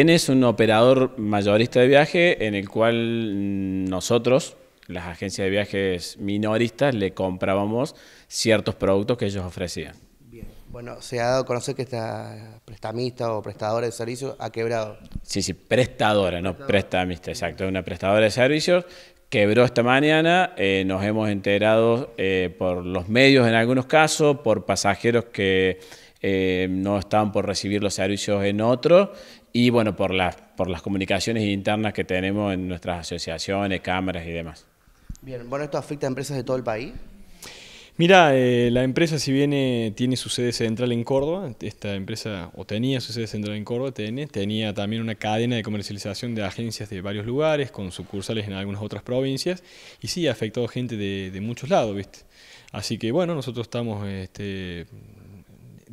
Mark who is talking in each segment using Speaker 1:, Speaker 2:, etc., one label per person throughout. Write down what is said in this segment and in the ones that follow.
Speaker 1: es un operador mayorista de viaje en el cual nosotros, las agencias de viajes minoristas, le comprábamos ciertos productos que ellos ofrecían. Bien.
Speaker 2: Bueno, se ha dado a conocer que esta prestamista o prestadora de servicios ha quebrado.
Speaker 1: Sí, sí, prestadora, no prestamista, exacto. Una prestadora de servicios quebró esta mañana, eh, nos hemos enterado eh, por los medios en algunos casos, por pasajeros que eh, no estaban por recibir los servicios en otro y bueno, por las, por las comunicaciones internas que tenemos en nuestras asociaciones, cámaras y demás.
Speaker 2: Bien, bueno, ¿esto afecta a empresas de todo el país?
Speaker 3: Mira, eh, la empresa si viene tiene su sede central en Córdoba, esta empresa o tenía su sede central en Córdoba, TN, tenía también una cadena de comercialización de agencias de varios lugares, con sucursales en algunas otras provincias, y sí, ha afectado gente de, muchos lados, ¿viste? Así que bueno, nosotros estamos este,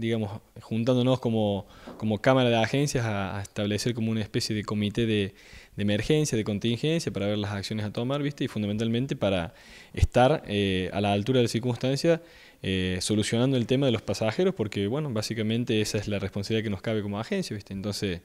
Speaker 3: digamos, juntándonos como, como Cámara de Agencias a, establecer como una especie de comité de, emergencia, de contingencia, para ver las acciones a tomar, ¿viste? Y fundamentalmente para estar eh, a la altura de la circunstancias eh, solucionando el tema de los pasajeros, porque, bueno, básicamente esa es la responsabilidad que nos cabe como agencia, ¿viste? Entonces...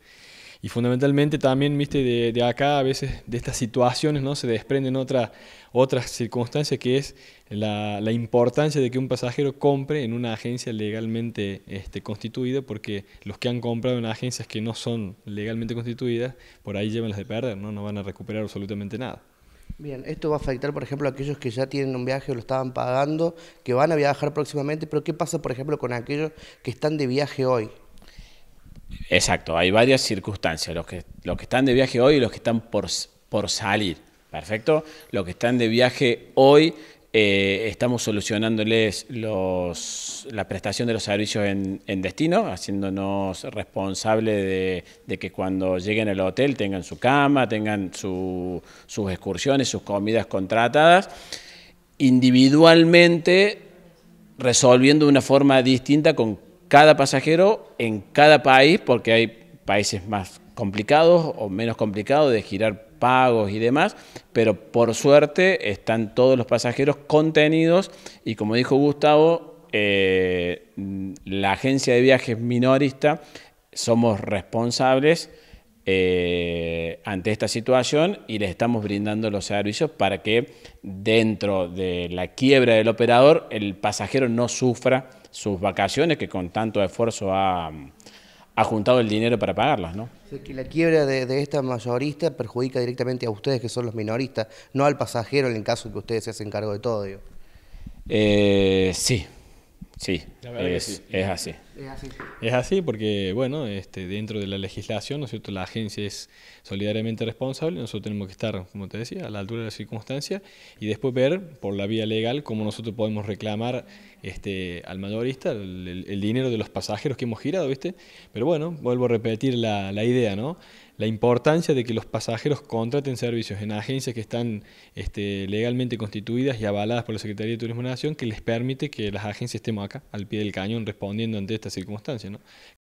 Speaker 3: Y fundamentalmente también, viste, de, acá a veces de estas situaciones ¿no? se desprenden otra, otras circunstancias que es la, importancia de que un pasajero compre en una agencia legalmente este, constituida, porque los que han comprado en agencias que no son legalmente constituidas, por ahí llevan las de perder, ¿no? no van a recuperar absolutamente nada.
Speaker 2: Bien, esto va a afectar, por ejemplo, a aquellos que ya tienen un viaje o lo estaban pagando, que van a viajar próximamente, pero ¿qué pasa, por ejemplo, con aquellos que están de viaje hoy?
Speaker 1: Exacto, hay varias circunstancias, los que, los que están de viaje hoy y los que están por, por salir, ¿perfecto? Los que están de viaje hoy eh, estamos solucionándoles los, la prestación de los servicios en, destino, haciéndonos responsables de, que cuando lleguen al hotel tengan su cama, tengan sus excursiones, sus comidas contratadas, individualmente resolviendo de una forma distinta con cada pasajero en cada país, porque hay países más complicados o menos complicados de girar pagos y demás, pero por suerte están todos los pasajeros contenidos y como dijo Gustavo, eh, la agencia de viajes minorista somos responsables eh, ante esta situación y les estamos brindando los servicios para que dentro de la quiebra del operador el pasajero no sufra sus vacaciones que con tanto esfuerzo ha, juntado el dinero para pagarlas, ¿no?
Speaker 2: la quiebra de, esta mayorista perjudica directamente a ustedes que son los minoristas, no al pasajero en el caso de que ustedes se hacen cargo de todo,
Speaker 1: eh, sí, sí, es así.
Speaker 3: Es así. porque, bueno, este, dentro de la legislación, ¿no cierto? La agencia es solidariamente responsable, nosotros tenemos que estar, como te decía, a la altura de la circunstancias y después ver por la vía legal cómo nosotros podemos reclamar este, al mayorista el, dinero de los pasajeros que hemos girado, ¿viste? Pero bueno, vuelvo a repetir la, idea, ¿no? la importancia de que los pasajeros contraten servicios en agencias que están este, legalmente constituidas y avaladas por la Secretaría de Turismo de Nación, que les permite que las agencias estemos acá, al pie del cañón, respondiendo ante esta circunstancia. circunstancias, ¿no?